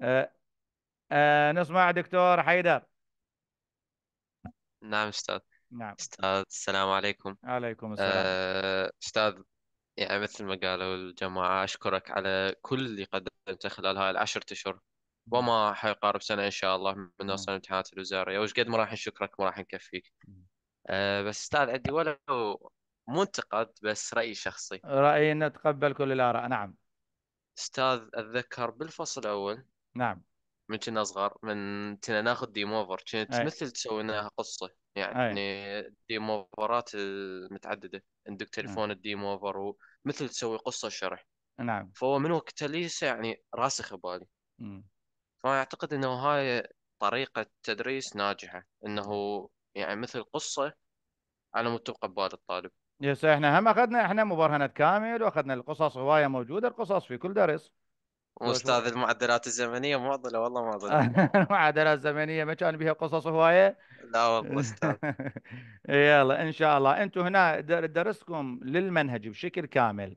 آه آه نسمع دكتور حيدر نعم أستاذ نعم أستاذ السلام عليكم عليكم آه، السلام أستاذ يعني مثل ما قالوا الجماعة أشكرك على كل اللي قدمته خلال هاي العشر أشهر نعم. وما حيقارب سنة إن شاء الله من نعم. أصلا امتحانات الوزارية وش قد ما راح نشكرك ما راح نكفيك نعم. آه، بس أستاذ عندي ولو مو انتقاد بس رأي شخصي رأيي نتقبل كل الآراء نعم أستاذ أتذكر بالفصل الأول نعم من كنا صغار من كنا ناخذ ديم اوفر كانت مثل لنا قصه يعني أي. ديم اوفرات متعدده عندك نعم. تليفون الديم اوفر ومثل تسوي قصه شرح نعم فهو من وقتها ليس يعني راسخ ببالي فاعتقد انه هاي طريقه تدريس ناجحه انه يعني مثل قصه على مود تبقى ببال الطالب يس احنا هم اخذنا احنا مبرهنات كامل واخذنا القصص هوايه موجوده القصص في كل درس واستاذ المعدلات الزمنيه معضله والله معضله المعادلات الزمنيه ما كان بها قصص هوايه لا والله استاذ يلا ان شاء الله انتم هنا درسكم للمنهج بشكل كامل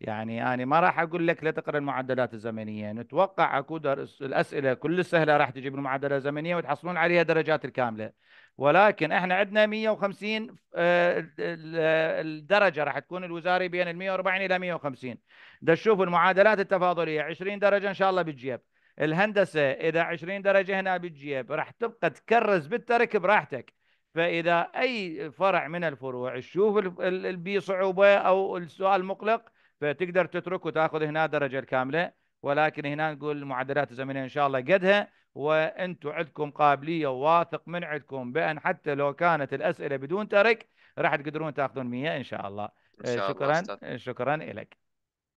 يعني انا ما راح اقول لك لا تقرا المعدلات الزمنيه نتوقع اكو درس الاسئله كل سهله راح تجيب المعادله الزمنيه وتحصلون عليها درجات الكامله ولكن احنا عندنا 150 آه، الدرجه راح تكون الوزاري بين ال 140 الى 150 ده تشوف المعادلات التفاضليه 20 درجه ان شاء الله بالجيب الهندسه اذا 20 درجه هنا بالجيب راح تبقى تكرز بالترك براحتك فاذا اي فرع من الفروع تشوف البي صعوبه او السؤال مقلق فتقدر تترك وتاخذ هنا الدرجه الكامله ولكن هنا نقول المعدلات الزمنيه ان شاء الله قدها وانتم عندكم قابليه وواثق من عندكم بان حتى لو كانت الاسئله بدون ترك راح تقدرون تاخذون 100 ان شاء الله إن شاء شكرا الله شكرا لك